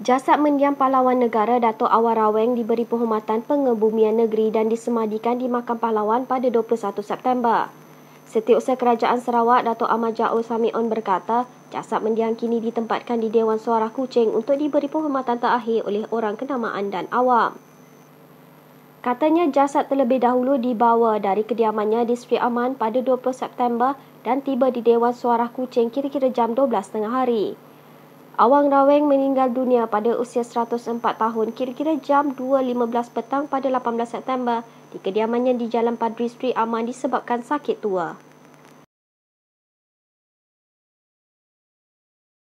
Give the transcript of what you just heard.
Jasad mendiam pahlawan negara Dato' Awar Raweng diberi penghormatan pengebumian negeri dan disemadikan di Makam Pahlawan pada 21 September. Setiausaha Kerajaan Sarawak Dato' Ahmad Jaul Samion berkata, jasad mendiam kini ditempatkan di Dewan Suara Kuching untuk diberi penghormatan terakhir oleh orang kenamaan dan awam. Katanya jasad terlebih dahulu dibawa dari kediamannya di Sri Aman pada 20 September dan tiba di Dewan Suara Kuching kira-kira jam 12.30 hari. Awang Raweng meninggal dunia pada usia 104 tahun kira-kira jam 2.15 petang pada 18 September di kediamannya di Jalan Padri Street Aman disebabkan sakit tua.